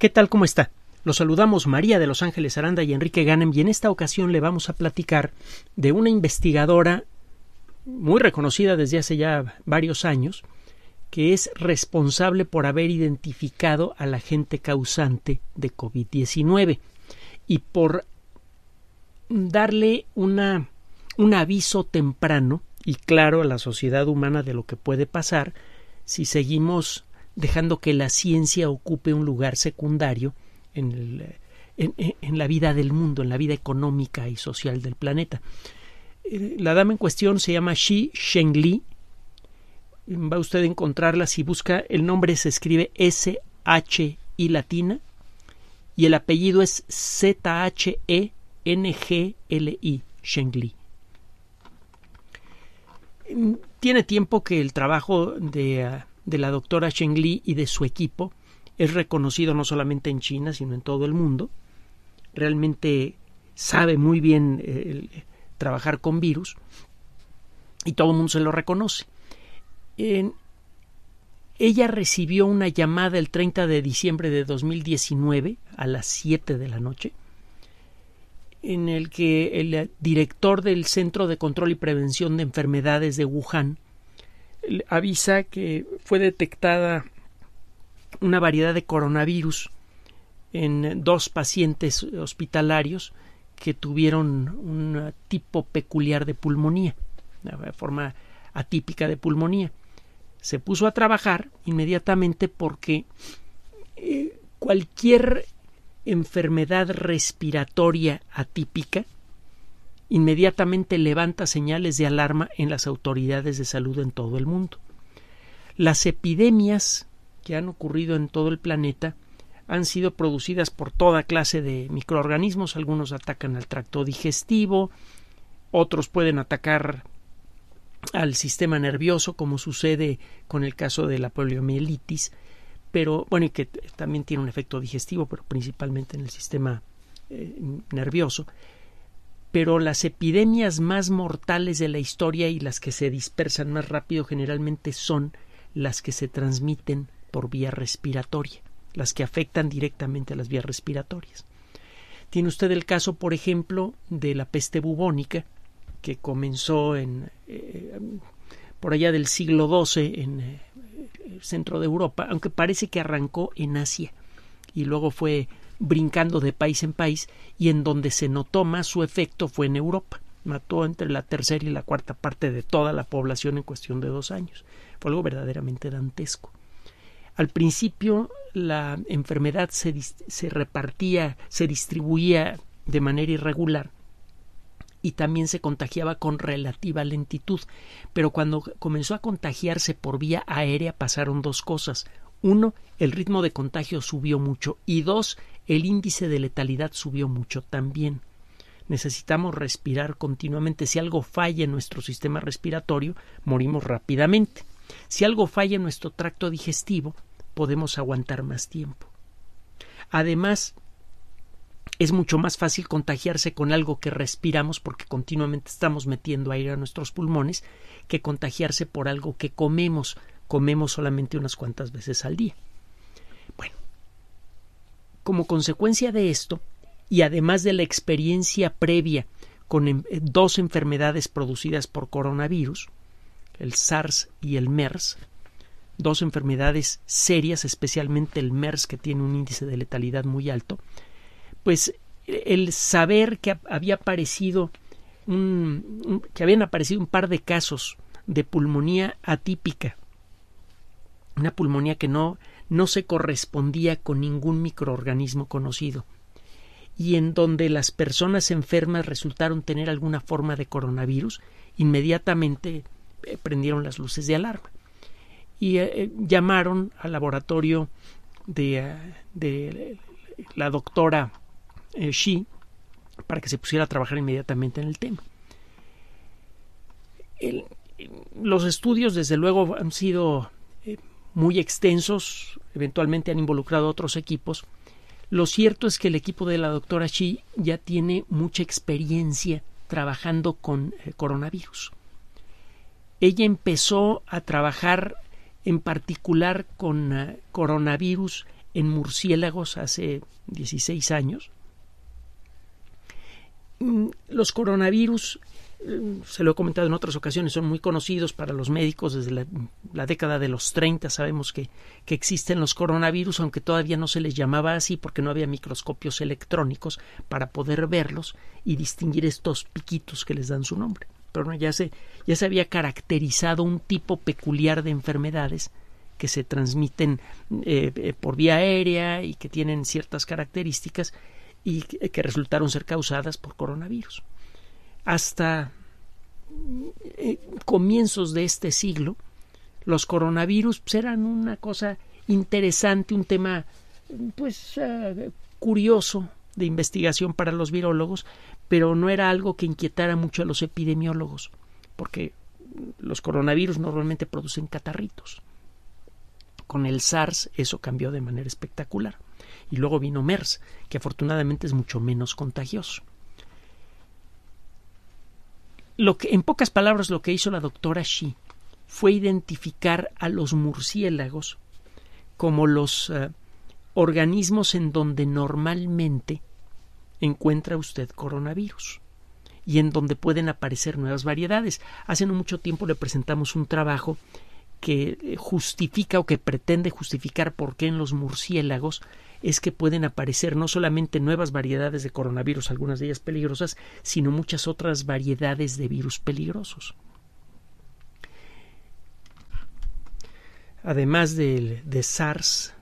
¿Qué tal? ¿Cómo está? Los saludamos María de Los Ángeles Aranda y Enrique Ganem y en esta ocasión le vamos a platicar de una investigadora muy reconocida desde hace ya varios años que es responsable por haber identificado a la gente causante de COVID-19 y por darle una, un aviso temprano y claro a la sociedad humana de lo que puede pasar si seguimos dejando que la ciencia ocupe un lugar secundario en, la vida del mundo, en la vida económica y social del planeta. Eh, la dama en cuestión se llama Shi Shengli. Va usted a encontrarla si busca. El nombre se escribe S-H-I latina y el apellido es Z-H-E-N-G-L-I, Shengli. Tiene tiempo que el trabajo de ah, de la doctora Cheng Li y de su equipo es reconocido no solamente en China, sino en todo el mundo. Realmente sabe muy bien eh, trabajar con virus y todo el mundo se lo reconoce. ella recibió una llamada el 30 de diciembre de 2019 a las 7 de la noche en el que el eh, director del Centro de Control y Prevención de Enfermedades de Wuhan avisa que fue detectada una variedad de coronavirus en dos pacientes hospitalarios que tuvieron un tipo peculiar de pulmonía, una forma atípica de pulmonía. Se puso a trabajar inmediatamente porque eh, cualquier enfermedad respiratoria atípica inmediatamente levanta señales de alarma en las autoridades de salud en todo el mundo. Las epidemias que han ocurrido en todo el planeta han sido producidas por toda clase de microorganismos, algunos atacan al tracto digestivo, otros pueden atacar al sistema nervioso, como sucede con el caso de la poliomielitis, pero bueno, y que también tiene un efecto digestivo, pero principalmente en el sistema eh, nervioso pero las epidemias más mortales de la historia y las que se dispersan más rápido generalmente son las que se transmiten por vía respiratoria, las que afectan directamente a las vías respiratorias. Tiene usted el caso, por ejemplo, de la peste bubónica, que comenzó en, eh, por allá del siglo XII en eh, el centro de Europa, aunque parece que arrancó en Asia y luego fue brincando de país en país y en donde se notó más su efecto fue en Europa. Mató entre la tercera y la cuarta parte de toda la población en cuestión de dos años. Fue algo verdaderamente dantesco. Al principio la enfermedad se, se repartía, se distribuía de manera irregular y también se contagiaba con relativa lentitud. Pero cuando comenzó a contagiarse por vía aérea pasaron dos cosas uno, el ritmo de contagio subió mucho y dos, el índice de letalidad subió mucho también. Necesitamos respirar continuamente. Si algo falla en nuestro sistema respiratorio, morimos rápidamente. Si algo falla en nuestro tracto digestivo, podemos aguantar más tiempo. Además, es mucho más fácil contagiarse con algo que respiramos porque continuamente estamos metiendo aire a nuestros pulmones que contagiarse por algo que comemos comemos solamente unas cuantas veces al día. Bueno, como consecuencia de esto, y además de la experiencia previa con em, eh, dos enfermedades producidas por coronavirus, el SARS y el MERS, dos enfermedades serias, especialmente el MERS que tiene un índice de letalidad muy alto, pues el saber que había aparecido un, que habían aparecido un par de casos de pulmonía atípica una pulmonía que no, no se correspondía con ningún microorganismo conocido y en donde las personas enfermas resultaron tener alguna forma de coronavirus, inmediatamente eh, prendieron las luces de alarma y eh, eh, llamaron al laboratorio de, la doctora Xi para que se pusiera a trabajar inmediatamente en el tema. los estudios, desde luego, han sido muy extensos, eventualmente han involucrado otros equipos. Lo cierto es que el equipo de la doctora Xi ya tiene mucha experiencia trabajando con eh, coronavirus. Ella empezó a trabajar en particular con eh, coronavirus en murciélagos hace 16 años. Mm, los coronavirus se lo he comentado en otras ocasiones, son muy conocidos para los médicos desde la, década de los 30. Sabemos que, existen los coronavirus, aunque todavía no se les llamaba así porque no había microscopios electrónicos para poder verlos y distinguir estos piquitos que les dan su nombre. Pero ya, se, ya se había caracterizado un tipo peculiar de enfermedades que se transmiten eh, eh, por vía aérea y que tienen ciertas características y que resultaron ser causadas por coronavirus hasta eh, comienzos de este siglo, los coronavirus pues, eran una cosa interesante, un tema pues eh, curioso de investigación para los virólogos, pero no era algo que inquietara mucho a los epidemiólogos, porque los coronavirus normalmente producen catarritos. Con el SARS eso cambió de manera espectacular. Y luego vino MERS, que afortunadamente es mucho menos contagioso lo que, en pocas palabras, lo que hizo la doctora Shi fue identificar a los murciélagos como los eh, organismos en donde normalmente encuentra usted coronavirus y en donde pueden aparecer nuevas variedades. Hace no mucho tiempo le presentamos un trabajo que eh, justifica o que pretende justificar por qué en los murciélagos es que pueden aparecer no solamente nuevas variedades de coronavirus, algunas de ellas peligrosas, sino muchas otras variedades de virus peligrosos. Además del, de SARS,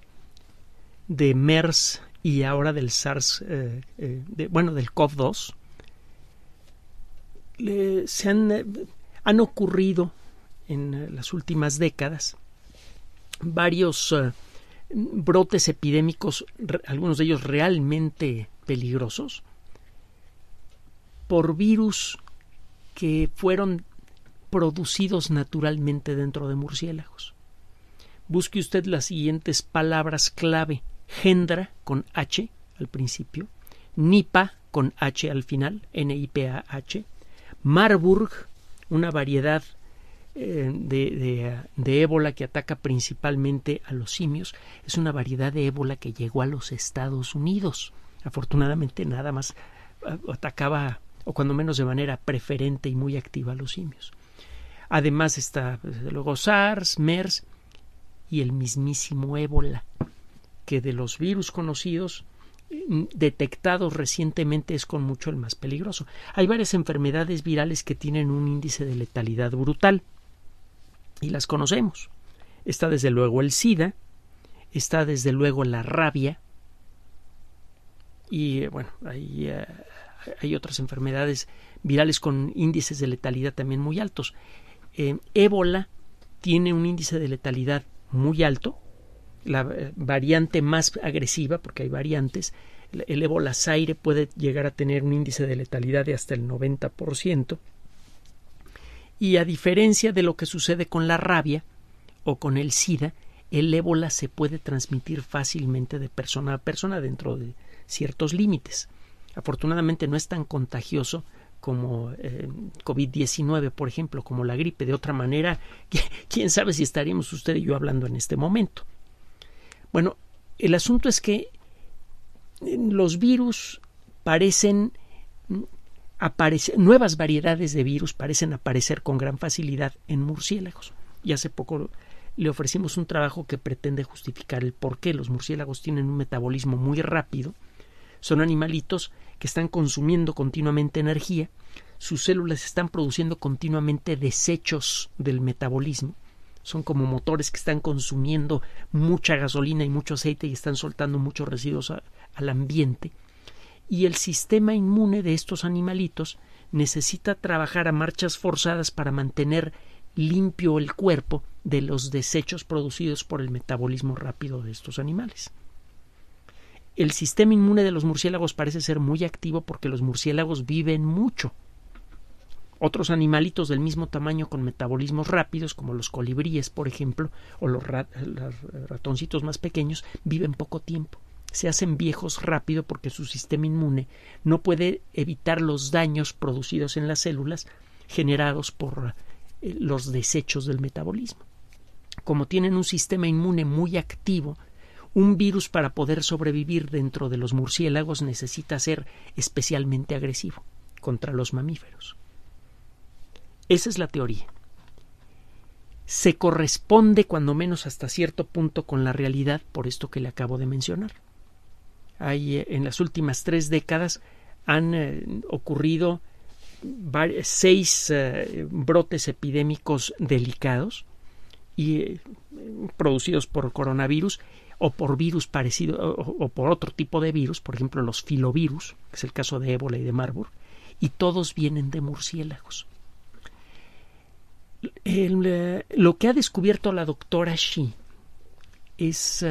de MERS y ahora del SARS, eh, eh, bueno, del covid 2 eh, han ocurrido en las últimas décadas varios brotes epidémicos, algunos de ellos realmente peligrosos, por virus que fueron producidos naturalmente dentro de murciélagos. Busque usted las siguientes palabras clave: Gendra con H al principio, Nipa con H al final, N-I-P-A-H, Marburg, una variedad eh, de, de, ébola que ataca principalmente a los simios es una variedad de ébola que llegó a los Estados Unidos. Afortunadamente nada más atacaba, o cuando menos de manera preferente y muy activa a los simios. Además está, luego, SARS, MERS y el mismísimo ébola, que de los virus conocidos mm, detectados recientemente es con mucho el más peligroso. Hay varias enfermedades virales que tienen un índice de letalidad brutal y las conocemos. Está desde luego el SIDA, está desde luego la rabia y eh, bueno, hay, eh, hay otras enfermedades virales con índices de letalidad también muy altos. Eh, ébola tiene un índice de letalidad muy alto, la variante más agresiva, porque hay variantes, el ébola Zaire puede llegar a tener un índice de letalidad de hasta el 90%. Y a diferencia de lo que sucede con la rabia o con el SIDA, el ébola se puede transmitir fácilmente de persona a persona dentro de ciertos límites. Afortunadamente no es tan contagioso como eh, COVID-19, por ejemplo, como la gripe. De otra manera, quién sabe si estaríamos usted y yo hablando en este momento. Bueno, el asunto es que eh, los virus parecen mm, nuevas variedades de virus parecen aparecer con gran facilidad en murciélagos. Y hace poco le ofrecimos un trabajo que pretende justificar el por qué los murciélagos tienen un metabolismo muy rápido. Son animalitos que están consumiendo continuamente energía, sus células están produciendo continuamente desechos del metabolismo. Son como motores que están consumiendo mucha gasolina y mucho aceite y están soltando muchos residuos al ambiente y el sistema inmune de estos animalitos necesita trabajar a marchas forzadas para mantener limpio el cuerpo de los desechos producidos por el metabolismo rápido de estos animales. El sistema inmune de los murciélagos parece ser muy activo porque los murciélagos viven mucho. Otros animalitos del mismo tamaño con metabolismos rápidos, como los colibríes, por ejemplo, o los, ratoncitos más pequeños, viven poco tiempo se hacen viejos rápido porque su sistema inmune no puede evitar los daños producidos en las células generados por eh, los desechos del metabolismo. Como tienen un sistema inmune muy activo, un virus para poder sobrevivir dentro de los murciélagos necesita ser especialmente agresivo contra los mamíferos. Esa es la teoría. Se corresponde cuando menos hasta cierto punto con la realidad por esto que le acabo de mencionar. Eh, en las últimas tres décadas han eh, ocurrido seis eh, brotes epidémicos delicados y producidos por coronavirus o por virus parecido o, por otro tipo de virus, por ejemplo los filovirus, que es el caso de ébola y de Marburg, y todos vienen de murciélagos. lo que ha descubierto la doctora Shi es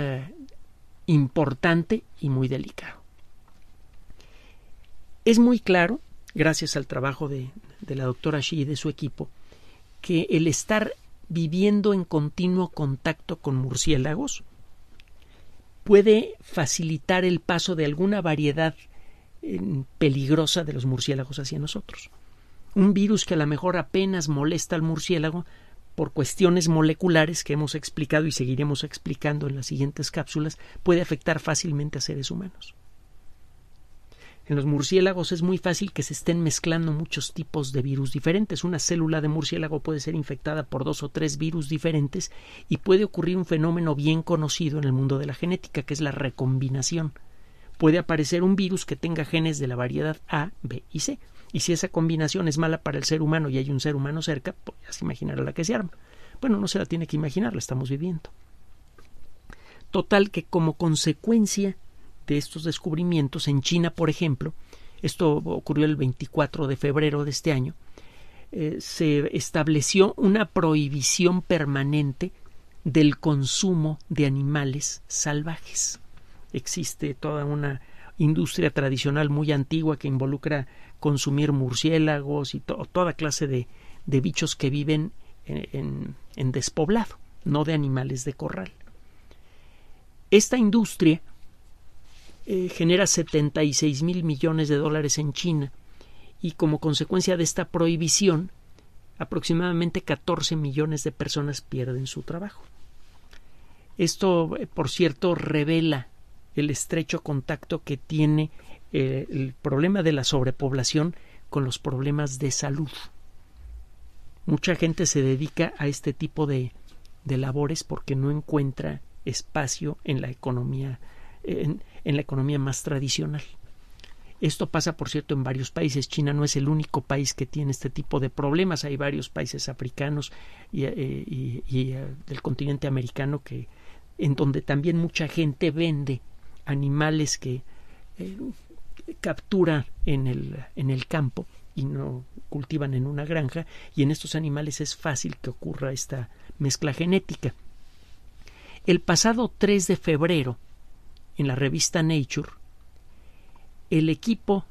importante y muy delicado. Es muy claro, gracias al trabajo de, la doctora Shi y de su equipo, que el estar viviendo en continuo contacto con murciélagos puede facilitar el paso de alguna variedad eh, peligrosa de los murciélagos hacia nosotros. Un virus que a lo mejor apenas molesta al murciélago por cuestiones moleculares que hemos explicado y seguiremos explicando en las siguientes cápsulas, puede afectar fácilmente a seres humanos. En los murciélagos es muy fácil que se estén mezclando muchos tipos de virus diferentes. Una célula de murciélago puede ser infectada por dos o tres virus diferentes y puede ocurrir un fenómeno bien conocido en el mundo de la genética, que es la recombinación. Puede aparecer un virus que tenga genes de la variedad A, B y C. Y si esa combinación es mala para el ser humano y hay un ser humano cerca, pues ya se imaginará la que se arma. Bueno, no se la tiene que imaginar, la estamos viviendo. Total que como consecuencia de estos descubrimientos en China, por ejemplo, esto ocurrió el 24 de febrero de este año, eh, se estableció una prohibición permanente del consumo de animales salvajes. Existe toda una industria tradicional muy antigua que involucra consumir murciélagos y toda clase de, bichos que viven en, despoblado, no de animales de corral. Esta industria eh, genera 76 mil millones de dólares en China y como consecuencia de esta prohibición aproximadamente 14 millones de personas pierden su trabajo. Esto, eh, por cierto, revela el estrecho contacto que tiene eh, el problema de la sobrepoblación con los problemas de salud. Mucha gente se dedica a este tipo de, labores porque no encuentra espacio en la economía en, la economía más tradicional. Esto pasa, por cierto, en varios países. China no es el único país que tiene este tipo de problemas. Hay varios países africanos y, eh, y eh, del continente americano que en donde también mucha gente vende animales que eh, capturan en el, en el campo y no cultivan en una granja y en estos animales es fácil que ocurra esta mezcla genética. El pasado 3 de febrero, en la revista Nature, el equipo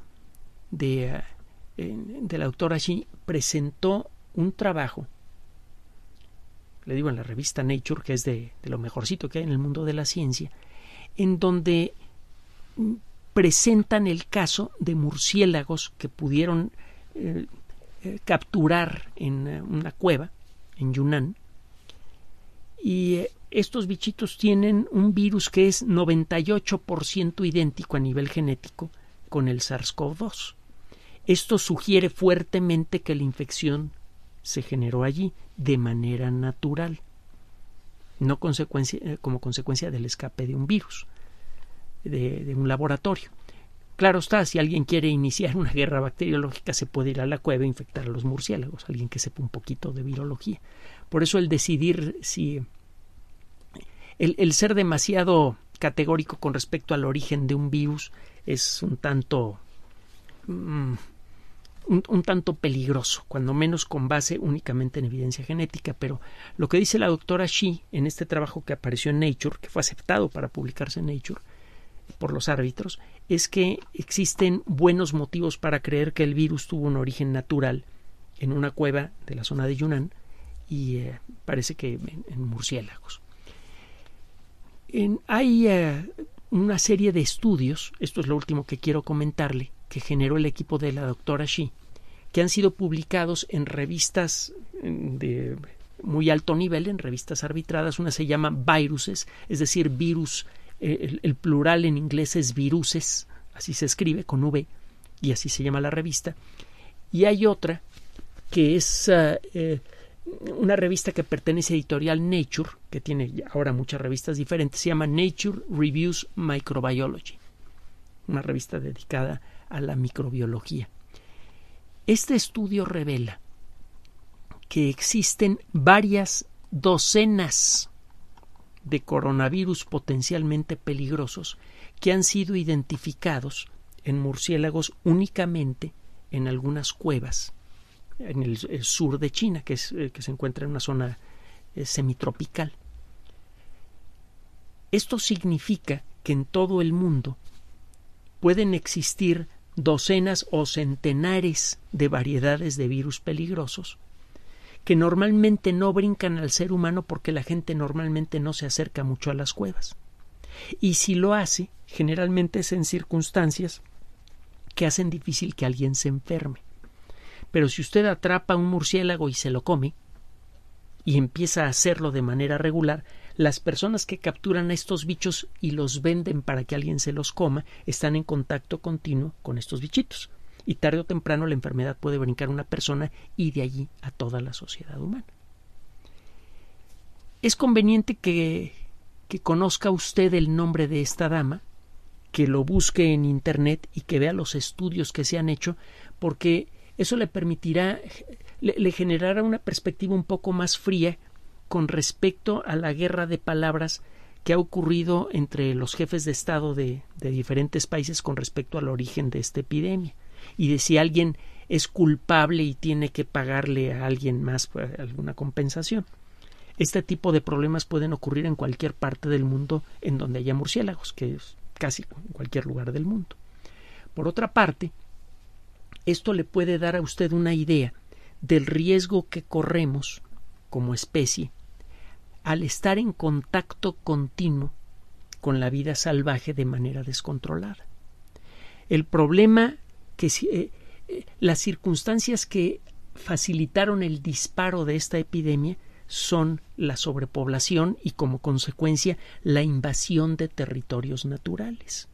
de, eh, de la doctora presentó un trabajo, le digo en la revista Nature, que es de, de lo mejorcito que hay en el mundo de la ciencia, en donde presentan el caso de murciélagos que pudieron eh, eh, capturar en eh, una cueva en Yunnan. Y estos bichitos tienen un virus que es 98% idéntico a nivel genético con el SARS-CoV-2. Esto sugiere fuertemente que la infección se generó allí de manera natural no consecuencia, eh, como consecuencia del escape de un virus, de, un laboratorio. Claro está, si alguien quiere iniciar una guerra bacteriológica, se puede ir a la cueva e infectar a los murciélagos, alguien que sepa un poquito de virología. Por eso el decidir si. El, ser demasiado categórico con respecto al origen de un virus es un tanto. Mm, un, tanto peligroso, cuando menos con base únicamente en evidencia genética, pero lo que dice la doctora Shi en este trabajo que apareció en Nature, que fue aceptado para publicarse en Nature por los árbitros, es que existen buenos motivos para creer que el virus tuvo un origen natural en una cueva de la zona de Yunnan y eh, parece que en, murciélagos. hay eh, una serie de estudios, esto es lo último que quiero comentarle, que generó el equipo de la doctora Shi, que han sido publicados en revistas mm, de muy alto nivel, en revistas arbitradas. Una se llama Viruses, es decir, virus, eh, el, plural en inglés es viruses, así se escribe con V, y así se llama la revista. Y hay otra que es eh, eh, una revista que pertenece a Editorial Nature, que tiene ahora muchas revistas diferentes, se llama Nature Reviews Microbiology, una revista dedicada a a la microbiología. Este estudio revela que existen varias docenas de coronavirus potencialmente peligrosos que han sido identificados en murciélagos únicamente en algunas cuevas en el, sur de China, que, eh, que, se encuentra en una zona eh, semitropical. Esto significa que en todo el mundo pueden existir docenas o centenares de variedades de virus peligrosos que normalmente no brincan al ser humano porque la gente normalmente no se acerca mucho a las cuevas. Y si lo hace, generalmente es en circunstancias que hacen difícil que alguien se enferme. Pero si usted atrapa un murciélago y se lo come, y empieza a hacerlo de manera regular, las personas que capturan a estos bichos y los venden para que alguien se los coma están en contacto continuo con estos bichitos. Y tarde o temprano la enfermedad puede brincar a una persona y de allí a toda la sociedad humana. Es conveniente que, que conozca usted el nombre de esta dama, que lo busque en Internet y que vea los estudios que se han hecho, porque eso le permitirá le, generará una perspectiva un poco más fría con respecto a la guerra de palabras que ha ocurrido entre los jefes de Estado de, diferentes países con respecto al origen de esta epidemia y de si alguien es culpable y tiene que pagarle a alguien más pues, alguna compensación. Este tipo de problemas pueden ocurrir en cualquier parte del mundo en donde haya murciélagos, que es casi en cualquier lugar del mundo. Por otra parte, esto le puede dar a usted una idea del riesgo que corremos como especie al estar en contacto continuo con la vida salvaje de manera descontrolada. El problema que eh, eh, las circunstancias que facilitaron el disparo de esta epidemia son la sobrepoblación y como consecuencia la invasión de territorios naturales.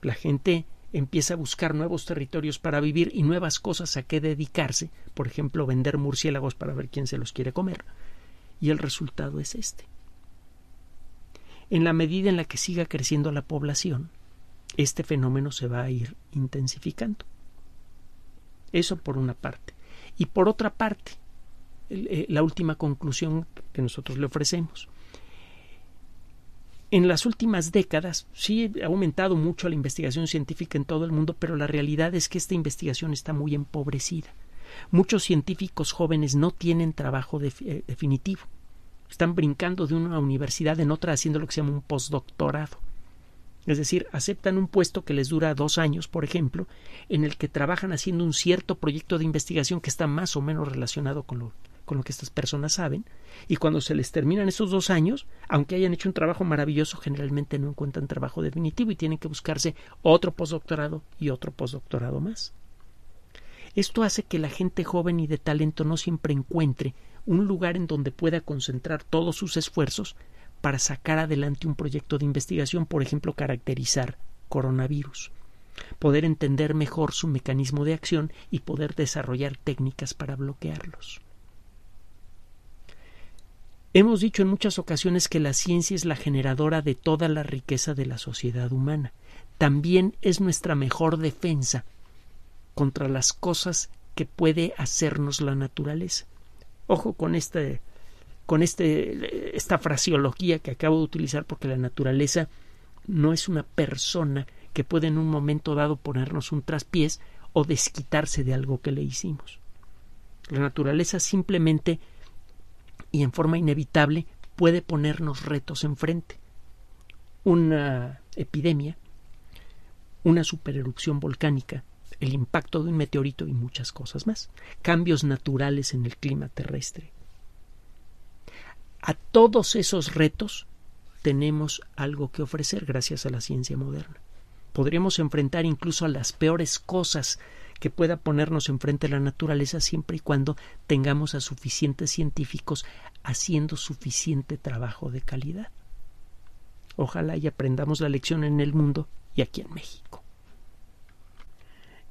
La gente empieza a buscar nuevos territorios para vivir y nuevas cosas a qué dedicarse, por ejemplo, vender murciélagos para ver quién se los quiere comer y el resultado es este. En la medida en la que siga creciendo la población, este fenómeno se va a ir intensificando. Eso por una parte. Y por otra parte, eh, la última conclusión que nosotros le ofrecemos. En las últimas décadas sí ha aumentado mucho la investigación científica en todo el mundo, pero la realidad es que esta investigación está muy empobrecida. Muchos científicos jóvenes no tienen trabajo eh, definitivo. Están brincando de una universidad en otra haciendo lo que se llama un postdoctorado. Es decir, aceptan un puesto que les dura dos años, por ejemplo, en el que trabajan haciendo un cierto proyecto de investigación que está más o menos relacionado con lo, con lo que estas personas saben, y cuando se les terminan esos dos años, aunque hayan hecho un trabajo maravilloso, generalmente no encuentran trabajo definitivo y tienen que buscarse otro postdoctorado y otro postdoctorado más. Esto hace que la gente joven y de talento no siempre encuentre un lugar en donde pueda concentrar todos sus esfuerzos para sacar adelante un proyecto de investigación, por ejemplo, caracterizar coronavirus, poder entender mejor su mecanismo de acción y poder desarrollar técnicas para bloquearlos. Hemos dicho en muchas ocasiones que la ciencia es la generadora de toda la riqueza de la sociedad humana. También es nuestra mejor defensa contra las cosas que puede hacernos la naturaleza. Ojo con este, con este, esta fraseología que acabo de utilizar porque la naturaleza no es una persona que puede en un momento dado ponernos un traspiés o desquitarse de algo que le hicimos. La naturaleza simplemente y en forma inevitable puede ponernos retos enfrente. Una epidemia, una supererupción volcánica, el impacto de un meteorito y muchas cosas más. Cambios naturales en el clima terrestre. A todos esos retos tenemos algo que ofrecer gracias a la ciencia moderna. Podríamos enfrentar incluso a las peores cosas que pueda ponernos enfrente la naturaleza siempre y cuando tengamos a suficientes científicos haciendo suficiente trabajo de calidad. Ojalá y aprendamos la lección en el mundo y aquí en México.